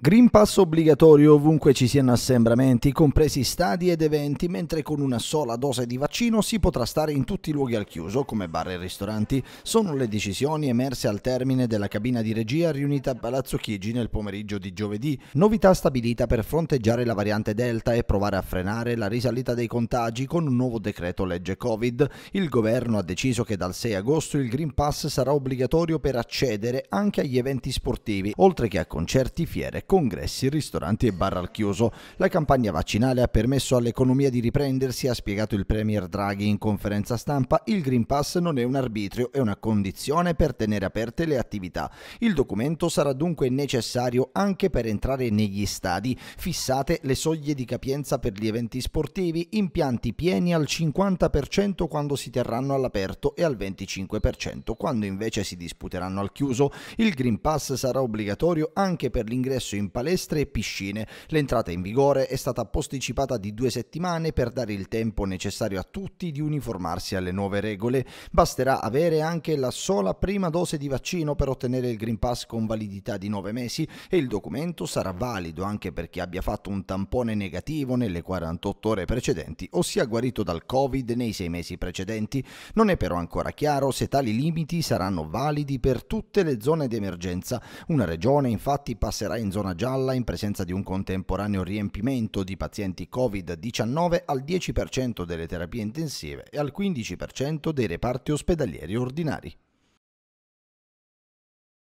Green Pass obbligatorio ovunque ci siano assembramenti, compresi stadi ed eventi, mentre con una sola dose di vaccino si potrà stare in tutti i luoghi al chiuso, come bar e ristoranti, sono le decisioni emerse al termine della cabina di regia riunita a Palazzo Chigi nel pomeriggio di giovedì, novità stabilita per fronteggiare la variante Delta e provare a frenare la risalita dei contagi con un nuovo decreto legge Covid. Il governo ha deciso che dal 6 agosto il Green Pass sarà obbligatorio per accedere anche agli eventi sportivi, oltre che a concerti, fiere congressi, ristoranti e bar al chiuso. La campagna vaccinale ha permesso all'economia di riprendersi, ha spiegato il Premier Draghi in conferenza stampa. Il Green Pass non è un arbitrio, è una condizione per tenere aperte le attività. Il documento sarà dunque necessario anche per entrare negli stadi, fissate le soglie di capienza per gli eventi sportivi, impianti pieni al 50% quando si terranno all'aperto e al 25% quando invece si disputeranno al chiuso. Il Green Pass sarà obbligatorio anche per l'ingresso in palestre e piscine. L'entrata in vigore è stata posticipata di due settimane per dare il tempo necessario a tutti di uniformarsi alle nuove regole. Basterà avere anche la sola prima dose di vaccino per ottenere il Green Pass con validità di nove mesi e il documento sarà valido anche per chi abbia fatto un tampone negativo nelle 48 ore precedenti o sia guarito dal Covid nei sei mesi precedenti. Non è però ancora chiaro se tali limiti saranno validi per tutte le zone d'emergenza. Una regione infatti passerà in zona zona gialla in presenza di un contemporaneo riempimento di pazienti Covid-19 al 10% delle terapie intensive e al 15% dei reparti ospedalieri ordinari.